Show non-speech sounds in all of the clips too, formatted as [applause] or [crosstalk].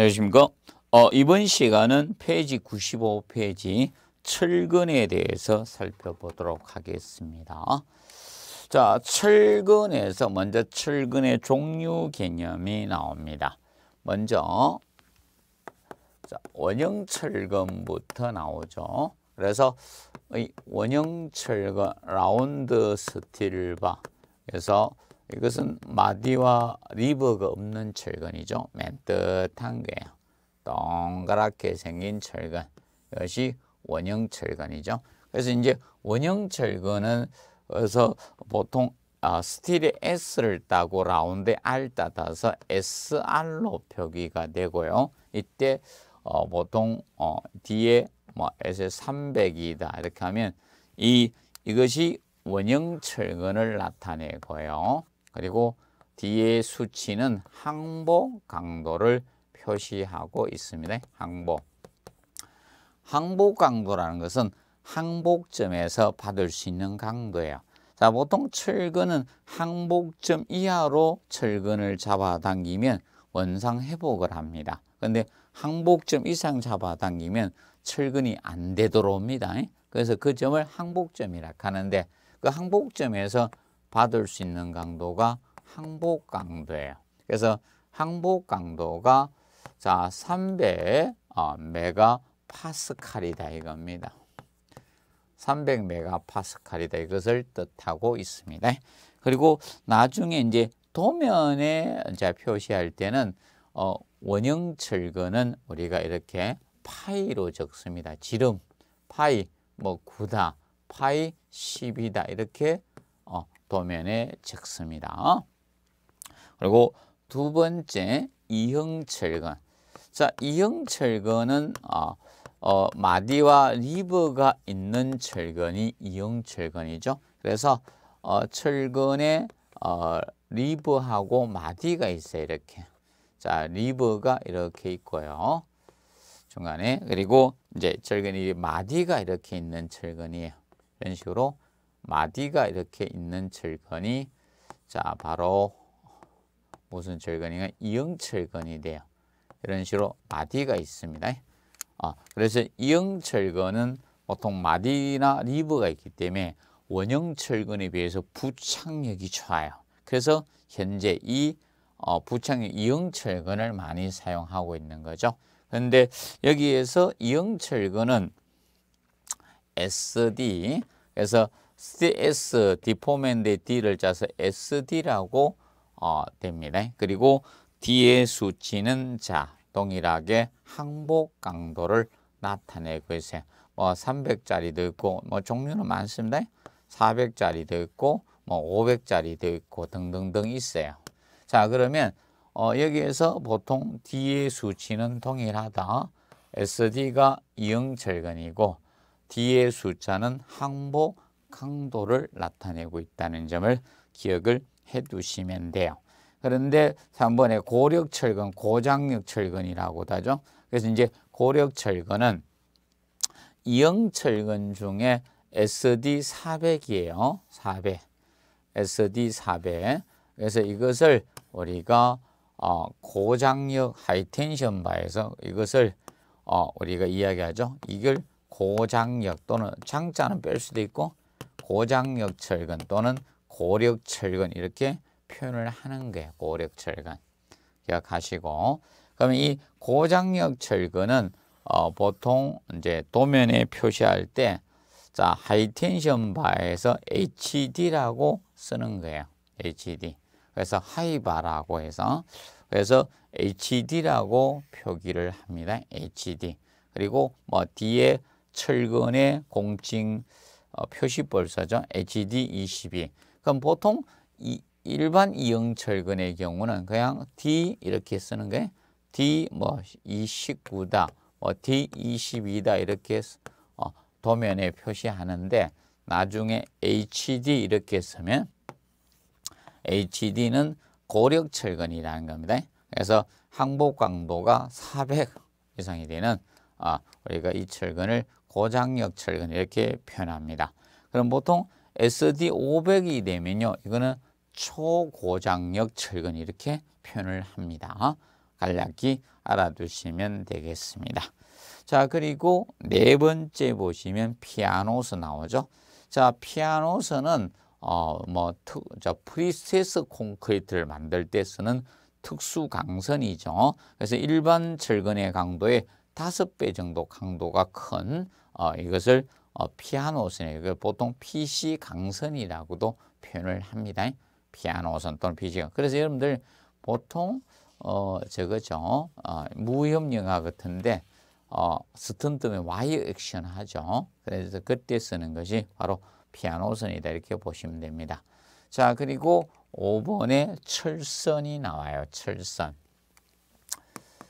안녕하십니까? 어, 이번 시간은 페이지 95페이지 철근에 대해서 살펴보도록 하겠습니다. 자, 철근에서 먼저 철근의 종류 개념이 나옵니다. 먼저 자, 원형 철근부터 나오죠. 그래서 원형 철근 라운드 스틸바 그래서 이것은 마디와 리버가 없는 철근이죠. 맨뜻한 거예요. 동그랗게 생긴 철근. 이것이 원형 철근이죠. 그래서 이제 원형 철근은 그래서 보통 아, 스틸의 S를 따고 라운드 R 따라서 SR로 표기가 되고요. 이때 어, 보통 어, 뒤에 뭐 S300이다 이렇게 하면 이 이것이 원형 철근을 나타내고요. 그리고 뒤에 수치는 항복 강도를 표시하고 있습니다. 항복. 항복 강도라는 것은 항복점에서 받을 수 있는 강도예요. 자, 보통 철근은 항복점 이하로 철근을 잡아당기면 원상 회복을 합니다. 근데 항복점 이상 잡아당기면 철근이 안 되도록 옵니다. 예? 그래서 그 점을 항복점이라 하는데 그 항복점에서 받을 수 있는 강도가 항복 강도예요. 그래서 항복 강도가 자300 어, 메가 파스칼이다 이겁니다. 300 메가 파스칼이다 이것을 뜻하고 있습니다. 그리고 나중에 이제 도면에 이제 표시할 때는 어, 원형 철근은 우리가 이렇게 파이로 적습니다. 지름 파이 뭐 9다 파이 10이다 이렇게 도면에 찍습니다. 그리고 두 번째 이형철근. 자, 이형철근은 어, 아, 어, 마디와 리버가 있는 철근이 이형철근이죠. 그래서 어, 철근에 어, 리버하고 마디가 있어요. 이렇게. 자, 리버가 이렇게 있고요. 중간에 그리고 이제 철근이 마디가 이렇게 있는 철근이에요. 이런 식으로 마디가 이렇게 있는 철근이 자 바로 무슨 철근인가 이형 철근이 돼요. 이런 식으로 마디가 있습니다. 어, 그래서 이형 철근은 보통 마디나 리브가 있기 때문에 원형 철근에 비해서 부착력이 좋아요. 그래서 현재 이 어, 부착력 이형 철근을 많이 사용하고 있는 거죠. 그런데 여기에서 이형 철근은 SD 그래서 CS 디포맨드 D를 짜서 SD라고 어, 됩니다. 그리고 D의 수치는 자 동일하게 항복 강도를 나타내고 있어요. 뭐 300짜리도 있고 뭐 종류는 많습니다. 400짜리도 있고 뭐 500짜리도 있고 등등등 있어요. 자 그러면 어, 여기에서 보통 D의 수치는 동일하다. SD가 이응절근이고 D의 숫자는 항복 강도를 나타내고 있다는 점을 기억을 해두시면 돼요. 그런데 3번에 고력철근, 고장력철근이라고도 하죠. 그래서 이제 고력철근은 이형철근 중에 SD400이에요. 400. SD400. 그래서 이것을 우리가 어, 고장력 하이텐션 바에서 이것을 어, 우리가 이야기하죠. 이걸 고장력 또는 장자는 뺄 수도 있고 고장력철근 또는 고력철근 이렇게 표현을 하는 게 고력철근 기억하시고 그러이 고장력철근은 어, 보통 이제 도면에 표시할 때 자, 하이텐션 바에서 HD라고 쓰는 거예요. HD. 그래서 하이바라고 해서 그래서 HD라고 표기를 합니다. HD. 그리고 뭐 뒤에 철근의 공칭 어, 표시벌사죠. HD22. 그럼 보통 이 일반 이응철근의 경우는 그냥 D 이렇게 쓰는 게 D 뭐 29다, 뭐 D22다 이렇게 어, 도면에 표시하는데 나중에 HD 이렇게 쓰면 HD는 고력철근이라는 겁니다. 그래서 항복 강도가 400 이상이 되는 아, 우리가 이 철근을 고장력 철근 이렇게 표현합니다. 그럼 보통 SD500이 되면요. 이거는 초고장력 철근 이렇게 표현을 합니다. 간략히 알아두시면 되겠습니다. 자, 그리고 네 번째 보시면 피아노스 나오죠. 자, 피아노스는 어뭐 프리세스 콘크리트를 만들 때 쓰는 특수 강선이죠. 그래서 일반 철근의 강도의 다섯 배 정도 강도가 큰 어, 이것을 어, 피아노선이에 보통 PC 강선이라고도 표현을 합니다. 피아노선 또는 PC 강. 그래서 여러분들 보통 어, 저거죠. 어, 무협 영화 같은데 어, 스턴트면 와이어 액션 하죠. 그래서 그때 쓰는 것이 바로 피아노선이다 이렇게 보시면 됩니다. 자 그리고 5번에 철선이 나와요. 철선.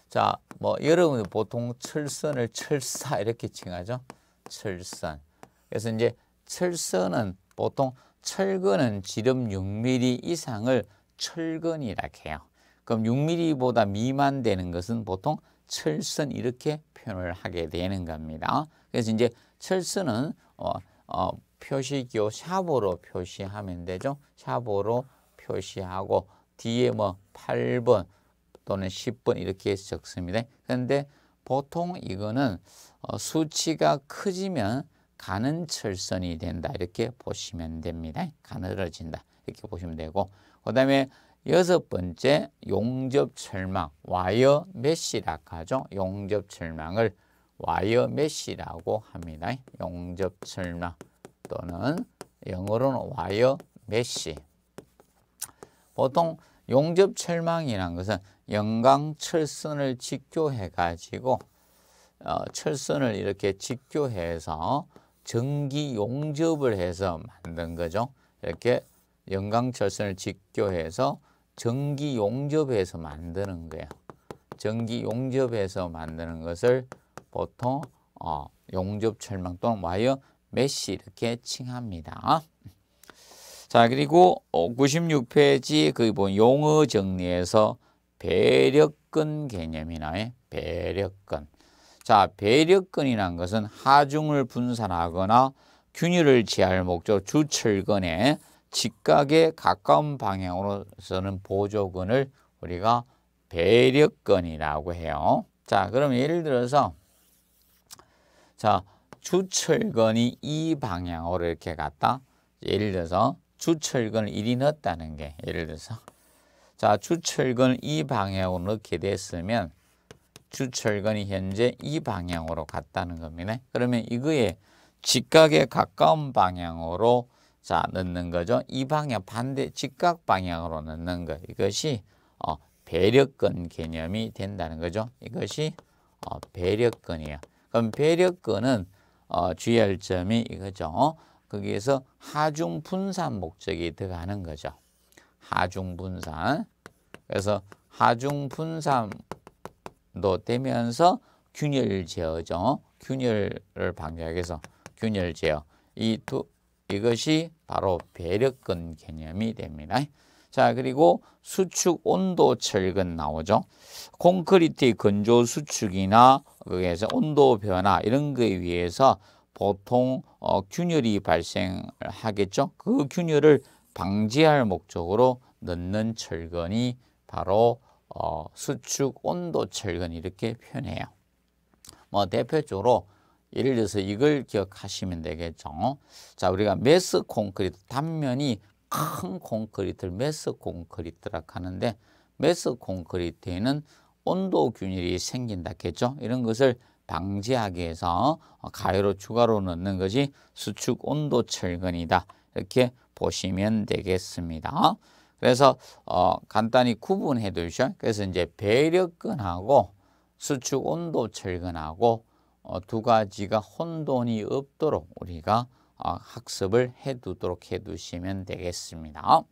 자뭐 여러분 보통 철선을 철사 이렇게 칭하죠. 철선. 그래서 이제 철선은 보통 철근은 지름 6mm 이상을 철근이라 해요. 그럼 6mm보다 미만 되는 것은 보통 철선 이렇게 표현을 하게 되는 겁니다. 그래서 이제 철선은 어, 어, 표시기호 샤으로 표시하면 되죠. 샤으로 표시하고 뒤에 뭐 8번 또는 1 0분 이렇게 적습니다. 그런데 보통 이거는 어, 수치가 커지면 가는철선이 된다 이렇게 보시면 됩니다. 가늘어진다 이렇게 보시면 되고 그 다음에 여섯 번째 용접철망 와이어 메시라고 하죠. 용접철망을 와이어 메시라고 합니다. 용접철망 또는 영어로는 와이어 메시 보통 용접철망이라는 것은 영광철선을 직교해 가지고 어, 철선을 이렇게 직교해서 전기 용접을 해서 만든 거죠. 이렇게 영광철선을 직교해서 전기 용접해서 만드는 거예요. 전기 용접해서 만드는 것을 보통 어, 용접 철망 또는 와이어 메시 이렇게 칭합니다. 자 그리고 96페이지 어, 그 뭐 용어 정리에서 배력근 개념이나 예? 배력근. 자, 배력근이란 것은 하중을 분산하거나 균열을 지할 목적 주철근의 직각에 가까운 방향으로서는 보조근을 우리가 배력근이라고 해요. 자, 그럼 예를 들어서 자, 주철근이 이 방향으로 이렇게 갔다. 예를 들어서 주철근을 이리 넣었다는 게 예를 들어서 자, 주철근 이 방향으로 넣게 됐으면 주철근이 현재 이 방향으로 갔다는 겁니다. 그러면 이거에 직각에 가까운 방향으로 자 넣는 거죠. 이 방향 반대 직각 방향으로 넣는 거. 이것이 어, 배력근 개념이 된다는 거죠. 이것이 어, 배력근이에요. 그럼 배력근은 어, 주의할 점이 이거죠. 어? 거기에서 하중 분산 목적이 들어가는 거죠. 하중분산. 그래서 하중분산도 되면서 균열 제어죠. 균열을 방지하기 위해서 균열 제어. 이 두, 이것이 바로 배력근 개념이 됩니다. 자, 그리고 수축 온도 철근 나오죠. 콘크리트 건조 수축이나 거기에서 온도 변화 이런 거에 의해서 보통 어, 균열이 발생하겠죠. 그 균열을 방지할 목적으로 넣는 철근이 바로 어, 수축 온도 철근 이렇게 표현해요. 뭐 대표적으로 예를 들어서 이걸 기억하시면 되겠죠. 자, 우리가 메스 콘크리트 단면이 큰 콘크리트를 메스 콘크리트라 하는데 메스 콘크리트에는 온도 균열이 생긴다겠죠. 이런 것을 방지하기 위해서 가위로 추가로 넣는 것이 수축 온도 철근이다. 이렇게 보시면 되겠습니다. 그래서 어, 간단히 구분해 두셔. 그래서 이제 배력근하고 수축 온도 철근하고 어, 두 가지가 혼돈이 없도록 우리가 어, 학습을 해 두도록 해 두시면 되겠습니다.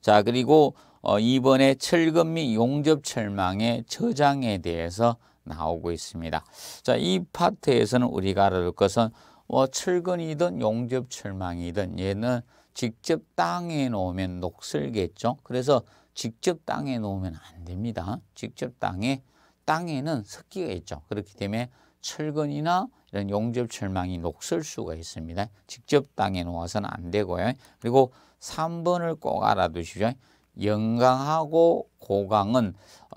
자, 그리고 어, 이번에 철근 및 용접 철망의 저장에 대해서 나오고 있습니다. 자, 이 파트에서는 우리가 알아 것은 뭐 출근이든 용접 철망이든 얘는 직접 땅에 놓으면 녹슬겠죠. 그래서 직접 땅에 놓으면 안 됩니다. 직접 땅에 땅에는 습기가 있죠. 그렇기 때문에 철근이나 이런 용접 철망이 녹슬 수가 있습니다. 직접 땅에 놓아서는 안 되고요. 그리고 3번을 꼭 알아두십시오. 영강하고 고강은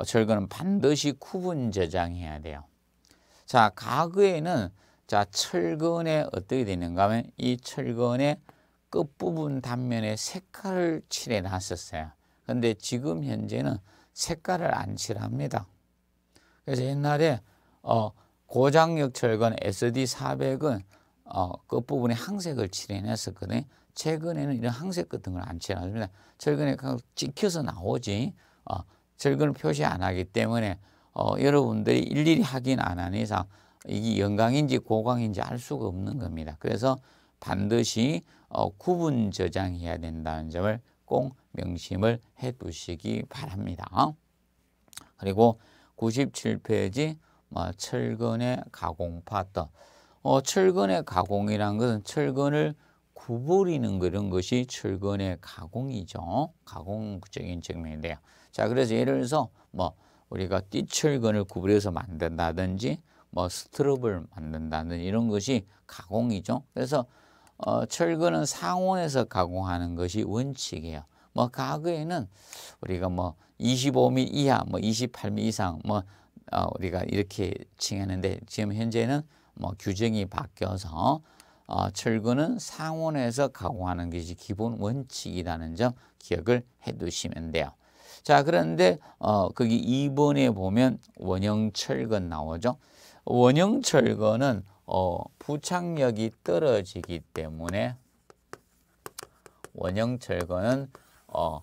철근은 어, 반드시 구분 저장해야 돼요. 자, 가구에는 자, 철근에 어떻게 되는가 하면 이 철근의 끝부분 단면에 색깔을 칠해 놨었어요. 근데 지금 현재는 색깔을 안 칠합니다. 그래서 옛날에 어, 고장력 철근 SD400은 어, 끝부분에 항색을 칠해냈었거든요. 최근에는 이런 항색 같은 걸 안 칠합니다. 철근에 찍혀서 나오지 어, 철근을 표시 안 하기 때문에 어, 여러분들이 일일이 확인 안하 이상 이게 영광인지 고광인지 알 수가 없는 겁니다. 그래서 반드시 어, 구분 저장해야 된다는 점을 꼭 명심을 해 두시기 바랍니다. 그리고 97페이지 어, 뭐, 철근의 가공 파트 어, 철근의 가공이란 것은 철근을 구부리는 그런 것이 철근의 가공이죠. 가공적인 측면인데요. 자, 그래서 예를 들어서 뭐 우리가 띠철근을 구부려서 만든다든지 뭐 스트럽을 만든다는 이런 것이 가공이죠. 그래서 어, 철근은 상온에서 가공하는 것이 원칙이에요. 뭐 과거에는 우리가 뭐 25미 이하, 뭐 28미 이상, 뭐 어, 우리가 이렇게 칭했는데 지금 현재는 뭐 규정이 바뀌어서 어, 철근은 상온에서 가공하는 것이 기본 원칙이라는 점 기억을 해두시면 돼요. 자 그런데 어, 거기 2번에 보면 원형 철근 나오죠. 원형 철거는 어, 부착력이 떨어지기 때문에 원형 철거는 어,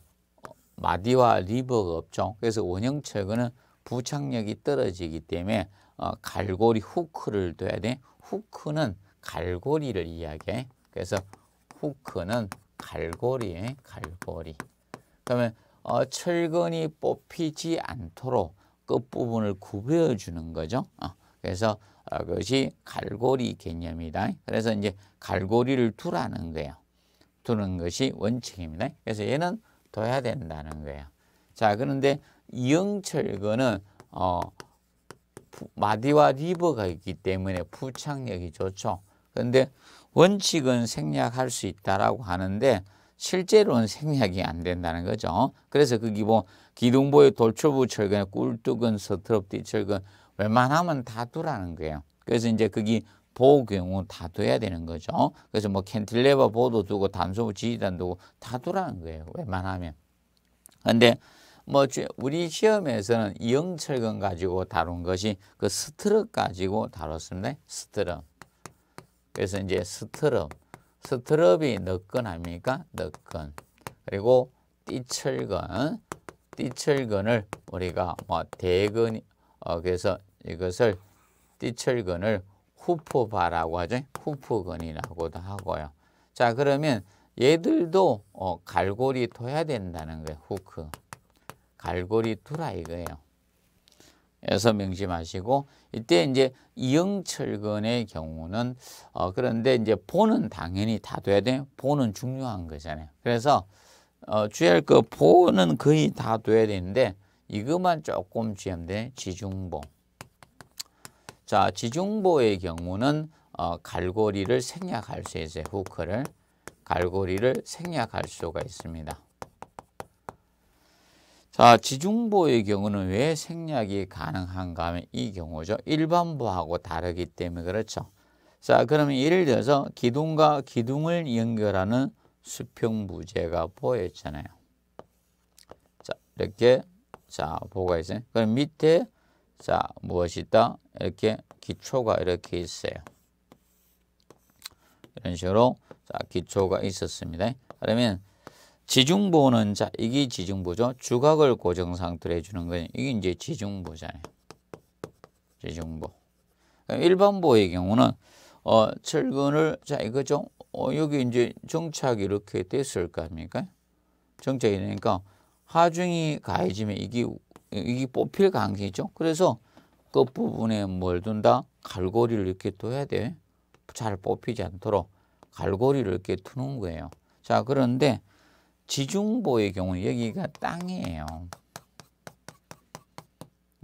마디와 리버가 없죠. 그래서 원형 철거는 부착력이 떨어지기 때문에 어, 갈고리 후크를 둬야 돼. 후크는 갈고리를 이야기해. 그래서 후크는 갈고리 갈고리. 그러면 어, 철근이 뽑히지 않도록 끝부분을 구부려주는 거죠. 어. 그래서 그것이 갈고리 개념이다. 그래서 이제 갈고리를 두라는 거예요. 두는 것이 원칙입니다. 그래서 얘는 둬야 된다는 거예요. 자, 그런데 이영철거는 어, 마디와 리버가 있기 때문에 부착력이 좋죠. 그런데 원칙은 생략할 수 있다라고 하는데 실제로는 생략이 안 된다는 거죠. 그래서 그게 뭐 기둥보의 돌출부 철근, 꿀뚜근, 서트럽디 철근 웬만하면 다 두라는 거예요. 그래서 이제 그게 보호 경우 다 둬야 되는 거죠. 그래서 뭐캔틀레버 보도 두고 단소 지지단 두고 다 두라는 거예요. 웬만하면. 근데 뭐 우리 시험에서는 이영철근 가지고 다룬 것이 그스트럭 가지고 다뤘습니다. 스트럭 그래서 이제 스트럭스트럭이넣건 아닙니까? 넣건 그리고 띠철근. 띠철근을 우리가 뭐 대근 어 그래서 이것을 띠철근을 후포바라고 하죠. 후포근이라고도 하고요. 자 그러면 얘들도 어, 갈고리 둬야 된다는 거예요. 후크. 갈고리 두라 이거예요. 그래서 명심하시고 이때 이제 이응철근의 경우는 어, 그런데 이제 보는 당연히 다 돼야 돼요. 보는 중요한 거잖아요. 그래서 어, 주의할 거 보는 거의 다 돼야 되는데 이것만 조금 지염돼 지중봉 자, 지중보의 경우는 어, 갈고리를 생략할 수 있어요. 후크를 갈고리를 생략할 수가 있습니다. 자, 지중보의 경우는 왜 생략이 가능한가 하면 이 경우죠. 일반보하고 다르기 때문에 그렇죠. 자, 그러면 예를 들어서 기둥과 기둥을 연결하는 수평부재가 보였잖아요. 자, 이렇게 자, 보가 있어요. 그럼 밑에 자, 무엇이다? 있 이렇게 기초가 이렇게 있어요. 이런 식으로 자, 기초가 있었습니다. 그러면 지중보는 자, 이게 지중보죠. 주각을 고정 상태로 해주는 거예요. 이게 이제 지중보잖아요. 지중보. 일반보의 경우는 어, 철근을 자 이거죠. 어, 여기 이제 정착 이렇게 됐을 거 아닙니까? 정착이 되니까 하중이 가해지면 이게 예, 이게 뽑힐 관계죠. 그래서 끝부분에 그 뭘 둔다? 갈고리를 이렇게 둬야 돼. 잘 뽑히지 않도록 갈고리를 이렇게 두는 거예요. 자, 그런데 지중보의 경우 여기가 땅이에요.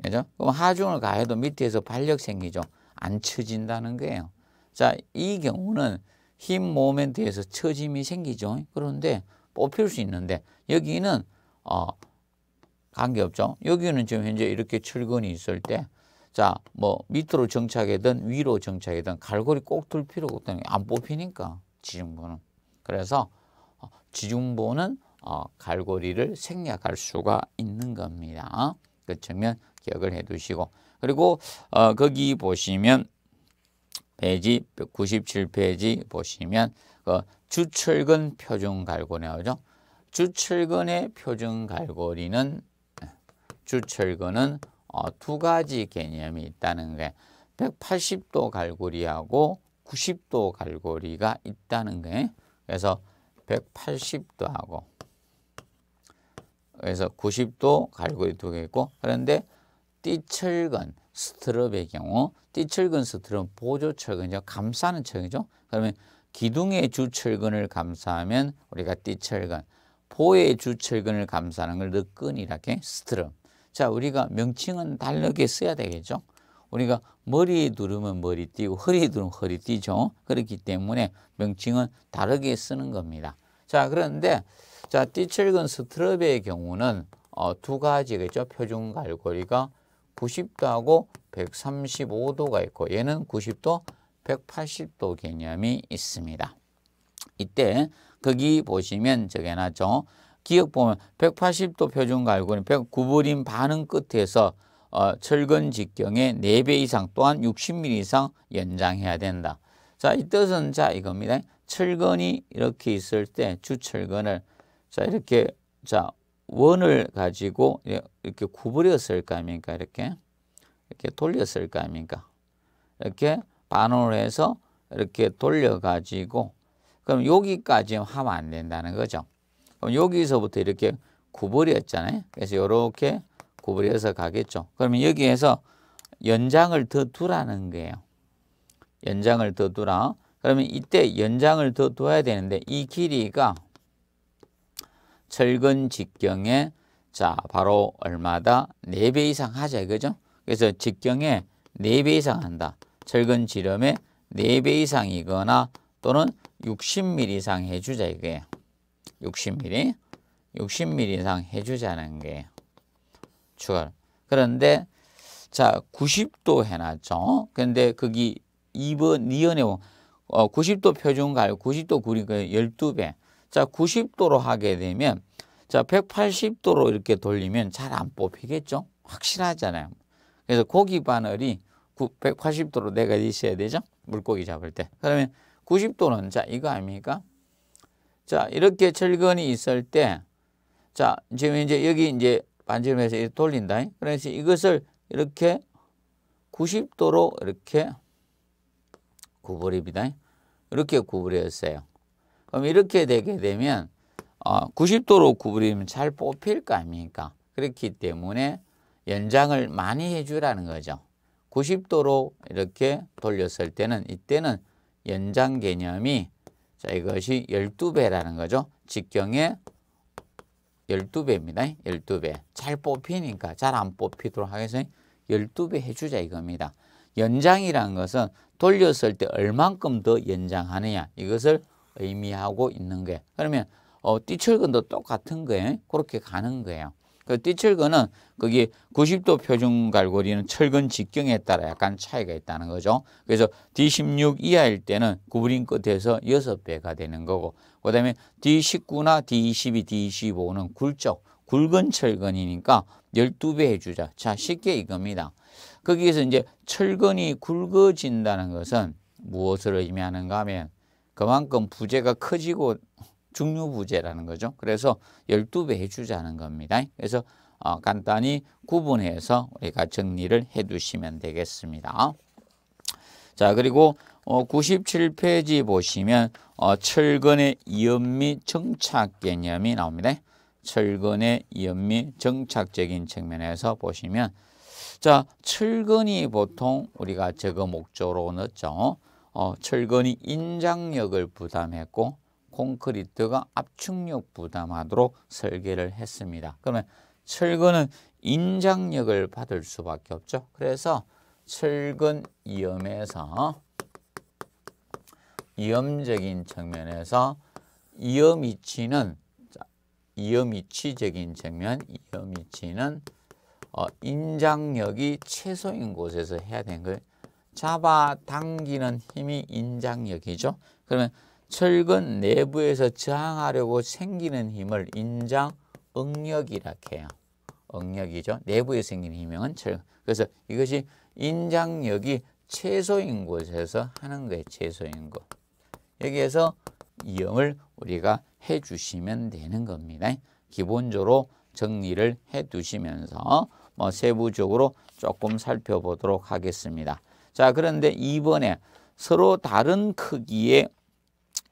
그죠? 그럼 하중을 가해도 밑에서 발력 생기죠. 안 처진다는 거예요. 자, 이 경우는 힘 모멘트에서 처짐이 생기죠. 그런데 뽑힐 수 있는데 여기는 어, 관계없죠. 여기는 지금 현재 이렇게 출근이 있을 때 자, 뭐 밑으로 정착이든 위로 정착이든 갈고리 꼭 둘 필요가 없다는 게 안 뽑히니까 지중부는. 그래서 어, 지중부는 어, 갈고리를 생략할 수가 있는 겁니다. 그 측면 기억을 해두시고 그리고 어, 거기 보시면 페이지 97페이지 보시면 그주철근 표준 갈고리 나오죠. 주철근의 표준 갈고리는 주철근은 어, 두 가지 개념이 있다는 게 180도 갈고리하고 90도 갈고리가 있다는 게 그래서 180도하고 그래서 90도 갈고리 두 개 있고 그런데 띠철근 스트럽의 경우 띠철근 스트럽은 보조철근이죠. 감싸는 철근이죠. 그러면 기둥의 주철근을 감싸면 우리가 띠철근, 보의 주철근을 감싸는 걸 늦근이라게 스트럽. 자, 우리가 명칭은 다르게 써야 되겠죠. 우리가 머리 두르면 머리띠고 허리 두르면 허리띠죠. 그렇기 때문에 명칭은 다르게 쓰는 겁니다. 자, 그런데 자, 띠철근 스트럽의 경우는 어, 두 가지겠죠. 표준 갈고리가 90도하고 135도가 있고 얘는 90도, 180도 개념이 있습니다. 이때 거기 보시면 저게 나죠. 기억 보면 180도 표준갈고는 109불임 반응 끝에서 어, 철근 직경의 4배 이상 또한 60mm 이상 연장해야 된다. 자, 이 뜻은 자 이겁니다. 철근이 이렇게 있을 때 주철근을 자 이렇게 자 원을 가지고 예, 이렇게 구부렸을 거 아닙니까? 이렇게 이렇게 돌렸을 거 아닙니까? 이렇게 반원을 해서 이렇게 돌려 가지고 그럼 여기까지 하면 안 된다는 거죠. 그럼 여기서부터 이렇게 구부렸잖아요. 그래서 이렇게 구부려서 가겠죠. 그러면 여기에서 연장을 더 두라는 거예요. 연장을 더 두라. 그러면 이때 연장을 더 둬야 되는데 이 길이가 철근 직경에 자 바로 얼마다? 4배 이상 하자 이거죠. 그래서 직경에 4배 이상 한다. 철근 지름에 4배 이상이거나 또는 60mm 이상 해주자 이거예요. 60mm, 60mm 이상 해주자는 게 추월. 그런데 자 90도 해놨죠. 근데 거기 2번 니언에 어, 90도 표준 가열, 90도 구리니까 12배. 자 90도로 하게 되면 자 180도로 이렇게 돌리면 잘 안 뽑히겠죠. 확실하잖아요. 그래서 고기 바늘이 180도로 내가 있어야 되죠. 물고기 잡을 때. 그러면 90도는 자 이거 아닙니까? 자, 이렇게 철근이 있을 때, 자, 지금 이제 여기 이제 반지름에서 돌린다. 그래서 이것을 이렇게 90도로 이렇게 구부립니다. 이렇게 구부렸어요. 그럼 이렇게 되게 되면 어, 90도로 구부리면 잘 뽑힐 거 아닙니까? 그렇기 때문에 연장을 많이 해주라는 거죠. 90도로 이렇게 돌렸을 때는 이때는 연장 개념이 자, 이것이 12배라는 거죠. 직경의 12배입니다. 12배. 잘 뽑히니까 잘 안 뽑히도록 하겠습니다 12배 해주자 이겁니다. 연장이라는 것은 돌렸을 때 얼만큼 더 연장하느냐 이것을 의미하고 있는 거예요. 그러면 어, 띠출근도 똑같은 거예요. 그렇게 가는 거예요. 그 띠철근은 거기 90도 표준 갈고리는 철근 직경에 따라 약간 차이가 있다는 거죠. 그래서 D16 이하일 때는 구부린 끝에서 6배가 되는 거고 그 다음에 D19나 D22, D25는 굴적, 굵은 철근이니까 12배 해주자. 자, 쉽게 이겁니다. 거기에서 이제 철근이 굵어진다는 것은 무엇을 의미하는가 하면 그만큼 부재가 커지고 중요부재라는 거죠. 그래서 12배 해주자는 겁니다. 그래서 어, 간단히 구분해서 우리가 정리를 해두시면 되겠습니다. 자 그리고 어, 97페이지 보시면 어, 철근의 이연 및 정착 개념이 나옵니다. 철근의 이연 및 정착적인 측면에서 보시면 자 철근이 보통 우리가 제거 목조로 넣었죠. 어, 철근이 인장력을 부담했고 콘크리트가 압축력 부담하도록 설계를 했습니다. 그러면 철근은 인장력을 받을 수밖에 없죠. 그래서 철근 이염에서 이염적인 측면에서 이염이치는 이염이치적인 측면 이염이치는 어, 인장력이 최소인 곳에서 해야 되는 걸 잡아당기는 힘이 인장력이죠. 그러면 철근 내부에서 저항하려고 생기는 힘을 인장 응력이라 해요. 응력이죠. 내부에 생기는 힘은 철근. 그래서 이것이 인장력이 최소인 곳에서 하는 거예요. 최소인 곳. 여기에서 이용을 우리가 해 주시면 되는 겁니다. 기본적으로 정리를 해 두시면서 뭐 세부적으로 조금 살펴보도록 하겠습니다. 자, 그런데 이번에 서로 다른 크기의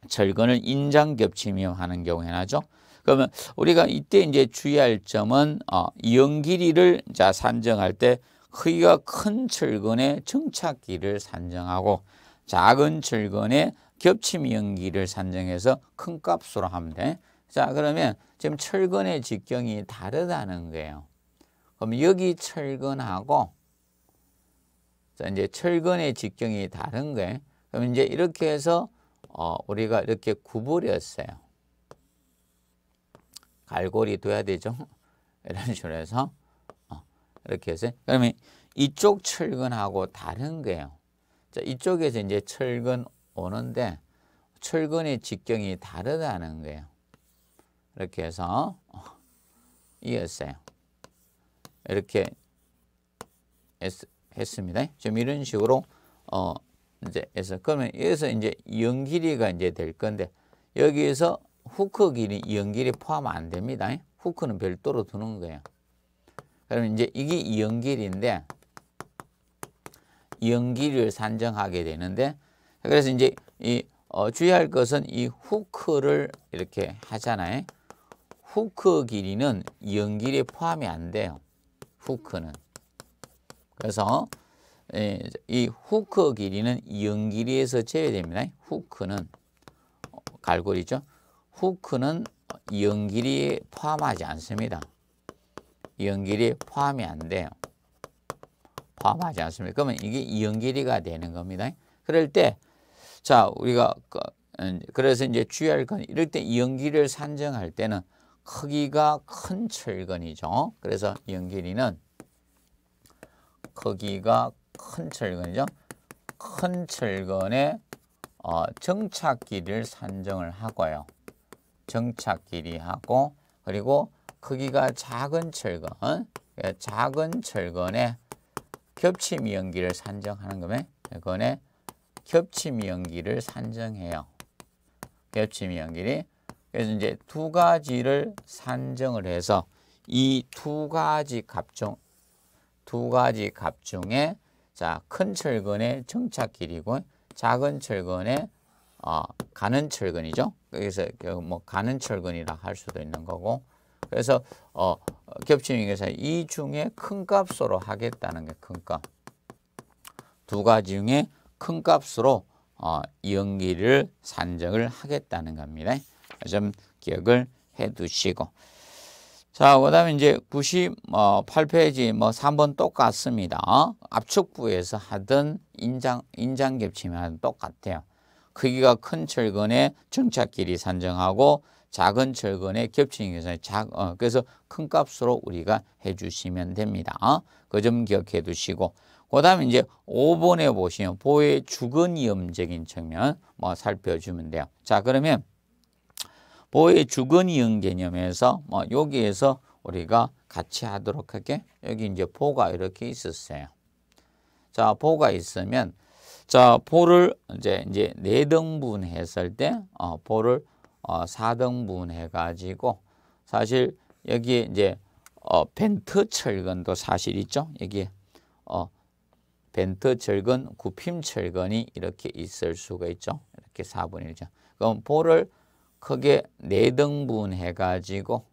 절근을 인장 겹침이염 하는 경우에 나죠. 그러면 우리가 이때 이제 주의할 점은 어, 이형 길이를 자 산정할 때 크기가 큰 철근의 정착기를 산정하고 작은 철근의 겹침 연기를 산정해서 큰 값으로 하면 돼. 자 그러면 지금 철근의 직경이 다르다는 거예요. 그럼 여기 철근하고 자 이제 철근의 직경이 다른 거예요. 그럼 이제 이렇게 해서 어, 우리가 이렇게 구부렸어요. 갈고리 둬야 되죠. [laughs] 이런 식으로 해서 어, 이렇게 해서 그러면 이쪽 철근하고 다른 거예요. 자, 이쪽에서 이제 철근 오는데 철근의 직경이 다르다는 거예요. 이렇게 해서 어, 이었어요. 이렇게 했, 습니다좀 이런 식으로 어, 이제 해서 그러면 여기서 이제 연 길이가 이제 될 건데 여기에서 후크 길이 연 길이 포함 안 됩니다. 후크는 별도로 두는 거예요. 그러면 이제 이게 연 길인데 연 길을 산정하게 되는데 그래서 이제 이 어, 주의할 것은 이 후크를 이렇게 하잖아요. 후크 길이는 연길에 포함이 안 돼요. 후크는. 그래서 예, 이 후크 길이는 영 길이에서 제외됩니다. 후크는 어, 갈고리죠. 후크는 영 길이에 포함하지 않습니다. 영 길이에 포함이 안 돼요. 포함하지 않습니다. 그러면 이게 영 길이가 되는 겁니다. 그럴 때, 자, 우리가, 그, 음, 그래서 이제 주의할 건, 이럴 때 연기를 산정할 때는 크기가 큰 철근이죠. 그래서 연기리는 크기가 큰 철근이죠. 큰 철근의 어, 정착 길이를 산정을 하고요. 정착 길이 하고 그리고 크기가 작은 철근, 예, 작은 철근의 겹침 연기를 산정하는 거면 이거는 겹침 연기를 산정해요. 겹침 연기를 그래서 이제 두 가지를 산정을 해서 이 두 가지 값 중, 두 가지 값 중에 자, 큰 철근의 정착 길이고 작은 철근의 어, 가는 철근이죠. 여기서 그 뭐 가는 철근이라 할 수도 있는 거고. 그래서 어, 겹침위서이 중에 큰 값으로 하겠다는 게 큰 값. 두 가지 중에 큰 값으로 어, 연기를 산정을 하겠다는 겁니다. 좀 기억을 해 두시고. 자, 그 다음에 이제 98페이지 어, 뭐 3번 똑같습니다. 어? 압축부에서 하던 인장, 인장 겹침이 똑같아요. 크기가 큰 철근의 정착길이 산정하고 작은 철근의 겹치는 계산에 작, 어, 그래서 큰 값으로 우리가 해주시면 됩니다. 어? 그 그점 기억해 두시고. 그 다음에 이제 5번에 보시면 보의 주근 위험적인 측면 뭐 살펴주면 돼요. 자, 그러면 보의 주거니은 개념에서 뭐 여기에서 우리가 같이 하도록 할게 여기 이제 보가 이렇게 있었어요. 자, 보가 있으면 자, 보를 이제 이제 네 등분 했을 때 어, 포를 어, 4등분 해 가지고 사실 여기 이제 어, 벤트 철근도 사실 있죠. 여기 에 어, 벤트 철근, 구핌 철근이 이렇게 있을 수가 있죠. 이렇게 4분의 죠 그럼 보를 크게 네 등분 해가지고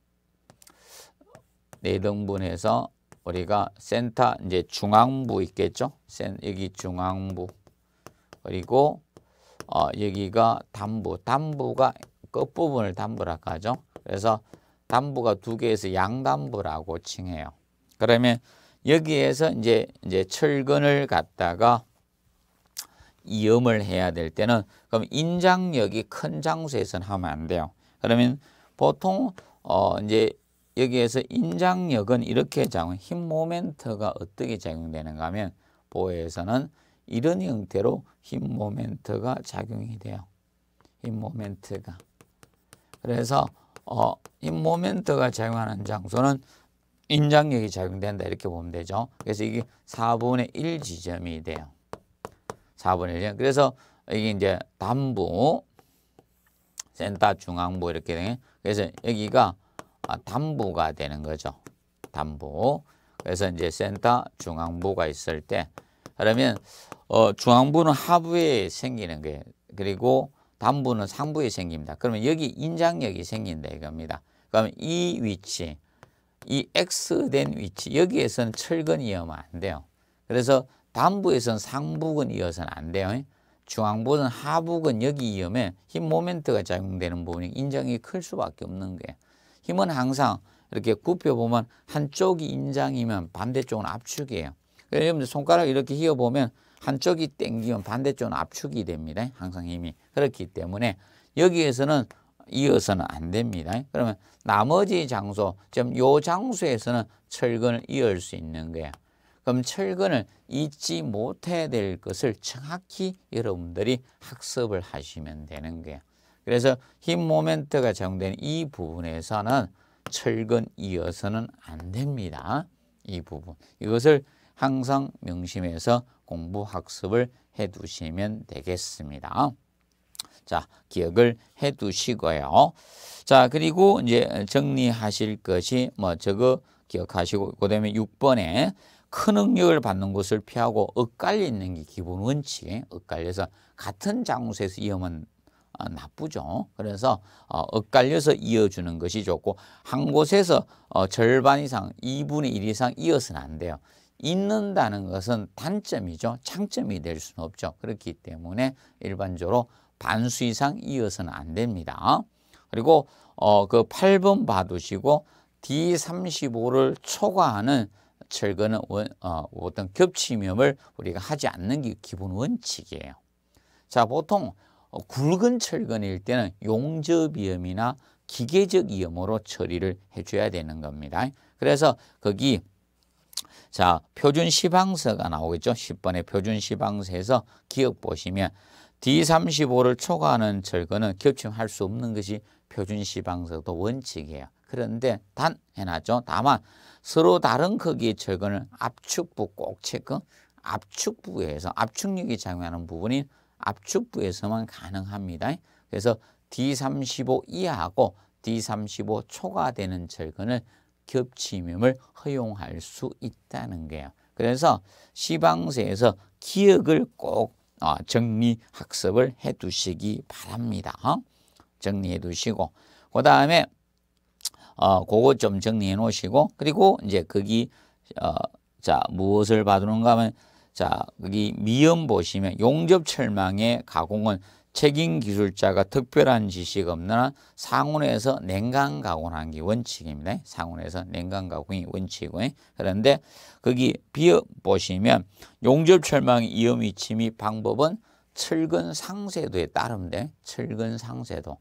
네 등분해서 우리가 센터 이제 중앙부 있겠죠? 센 여기 중앙부 그리고 어, 여기가 단부 단부가 끝부분을 단부라고 하죠. 그래서 단부가 두 개에서 양단부라고 칭해요. 그러면 여기에서 이제 이제 철근을 갖다가 이음을 해야 될 때는 그럼 인장력이 큰 장소에서는 하면 안 돼요. 그러면 보통 어 이제 여기에서 인장력은 이렇게 작용, 힘 모멘트가 어떻게 작용되는가 하면 보호에서는 이런 형태로 힘 모멘트가 작용이 돼요. 힘 모멘트가. 그래서 어, 힘 모멘트가 작용하는 장소는 인장력이 작용된다 이렇게 보면 되죠. 그래서 이게 4분의 1 지점이 돼요. 4분의 1. 그래서 여기 이제 담부, 센터 중앙부 이렇게 되면 그래서 여기가 아, 담부가 되는 거죠. 담부. 그래서 이제 센터 중앙부가 있을 때 그러면 어, 중앙부는 하부에 생기는 게 그리고 담부는 상부에 생깁니다. 그러면 여기 인장력이 생긴다 이겁니다. 그러면 이 위치, 이 X된 위치 여기에서는 철근 이염안 돼요. 그래서 단부에선 상부근 이어서는 안 돼요. 중앙부는 하부근 여기 이음에 힘 모멘트가 작용되는 부분이 인장이 클 수밖에 없는 게 힘은 항상 이렇게 굽혀보면 한쪽이 인장이면 반대쪽은 압축이에요. 여러분들 손가락 이렇게 휘어보면 한쪽이 땡기면 반대쪽은 압축이 됩니다. 항상 힘이. 그렇기 때문에 여기에서는 이어서는 안 됩니다. 그러면 나머지 장소, 지금 요 장소에서는 철근을 이을 수 있는 거예요. 그럼 철근을 잊지 못해야 될 것을 정확히 여러분들이 학습을 하시면 되는 거예요. 그래서 힘 모멘트가 적용된 이 부분에서는 철근 이어서는 안 됩니다. 이 부분. 이것을 항상 명심해서 공부 학습을 해 두시면 되겠습니다. 자, 기억을 해 두시고요. 자, 그리고 이제 정리하실 것이 뭐 저거 기억하시고 그다음에 6번에 큰 응력을 받는 것을 피하고 엇갈려있는게 기본 원칙에 엇갈려서 같은 장소에서 이어면 어, 나쁘죠. 그래서 어, 엇갈려서 이어주는 것이 좋고 한 곳에서 어, 절반 이상, 2분의 1 이상 이어서는 안 돼요. 있는다는 것은 단점이죠. 장점이 될 수는 없죠. 그렇기 때문에 일반적으로 반수 이상 이어서는 안 됩니다. 그리고 어, 그 8번 봐두시고 D35를 초과하는 철거는 원, 어, 어떤 겹침염을 우리가 하지 않는 게 기본 원칙이에요. 자, 보통 굵은 철근일 때는 용접위험이나 기계적 위험으로 처리를 해줘야 되는 겁니다. 그래서 거기 자 표준 시방서가 나오겠죠. 10번의 표준 시방서에서 기억 보시면 D35를 초과하는 철거는 겹침할 수 없는 것이 표준 시방서도 원칙이에요. 그런데 단 해놨죠. 다만 서로 다른 크기의 철근을 압축부 꼭체크 압축부에서 압축력이 작용하는 부분이 압축부에서만 가능합니다. 그래서 D35 이하하고 D35 초과되는 철근을 겹침임을 허용할 수 있다는 거예요. 그래서 시방세에서 기억을 꼭 어, 정리 학습을 해 두시기 바랍니다. 어? 정리해 두시고 그 다음에 어, 그거 좀 정리해 놓으시고 그리고 이제 거기 어, 자 무엇을 봐두는가 하면 자 여기 미음 보시면 용접 철망의 가공은 책임 기술자가 특별한 지식 없는 상온에서 냉간 가공한 게 원칙입니다. 상온에서 냉각 가공이 원칙이고 그런데 거기 비업 보시면 용접 철망의 이음 위치 및 방법은 철근 상세도에 따른데 철근 상세도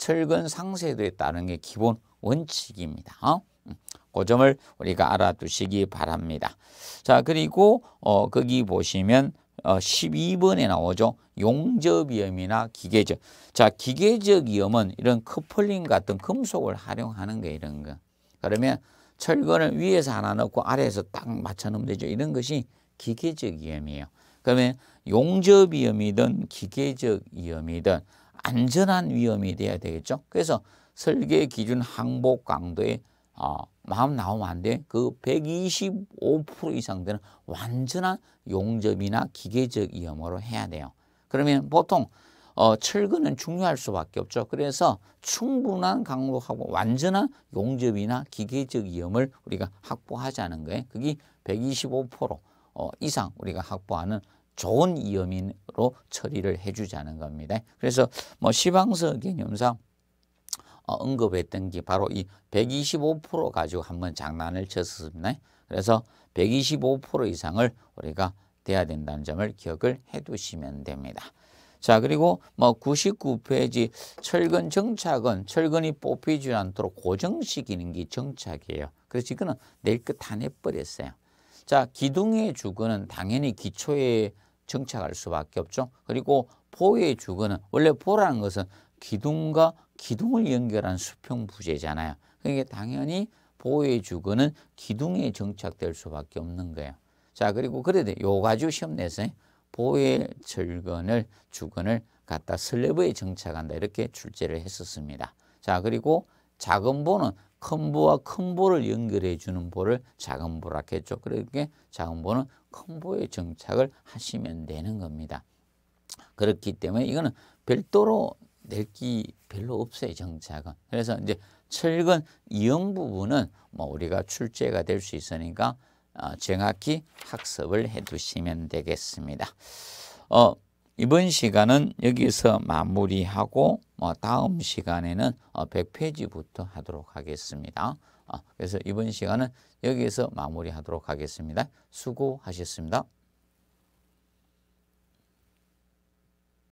철근 상세도에 따른 게 기본 원칙입니다. 어? 음, 그 점을 우리가 알아두시기 바랍니다. 자 그리고 어, 거기 보시면 어, 12번에 나오죠. 용접 위험이나 기계적. 자, 기계적 위험은 이런 커플링 같은 금속을 활용하는 거 이런 거. 그러면 철근을 위에서 하나 넣고 아래에서 딱 맞춰 놓으면 되죠. 이런 것이 기계적 위험이에요. 그러면 용접 위험이든 기계적 위험이든 안전한 위험이 돼야 되겠죠. 그래서 설계 기준 항복 강도에 어, 마음 나오면 안 돼. 그 125% 이상 되는 완전한 용접이나 기계적 위험으로 해야 돼요. 그러면 보통 어, 철근은 중요할 수밖에 없죠. 그래서 충분한 강도하고 완전한 용접이나 기계적 위험을 우리가 확보하자는 거예요. 그게 125% 어, 이상 우리가 확보하는 좋은 이염인으로 처리를 해주자는 겁니다. 그래서 뭐 시방서 개념상 어, 언급했던 게 바로 이 125% 가지고 한번 장난을 쳤습니다. 그래서 125% 이상을 우리가 돼야 된다는 점을 기억을 해두시면 됩니다. 자 그리고 뭐 99페이지 철근 정착은 철근이 뽑히지 않도록 고정시키는 게 정착이에요. 그래서 이거는 내일 끝다 내버렸어요. 자 기둥의 주거는 당연히 기초에 정착할 수밖에 없죠. 그리고 포의 주거는 원래 포라는 것은 기둥과 기둥을 연결한 수평 부재잖아요. 그러니까 당연히 보호의 주거는 기둥에 정착될 수밖에 없는 거예요. 자 그리고 그래도 요가주 시험 내서 보호의 절근을 주근을 갖다 슬래브에 정착한다 이렇게 출제를 했었습니다. 자 그리고 작은 보는 큰 보와 큰 보를 연결해 주는 보를 작은 보라 했죠. 그렇게 작은 보는 콤보의 정착을 하시면 되는 겁니다. 그렇기 때문에 이거는 별도로 낼기 별로 없어요, 정착은. 그래서 이제 철근 이용 부분은 뭐 우리가 출제가 될 수 있으니까 어, 정확히 학습을 해 두시면 되겠습니다. 어, 이번 시간은 여기서 마무리하고 뭐 다음 시간에는 100페이지부터 어, 하도록 하겠습니다. 아, 그래서 이번 시간은 여기에서 마무리하도록 하겠습니다. 수고하셨습니다.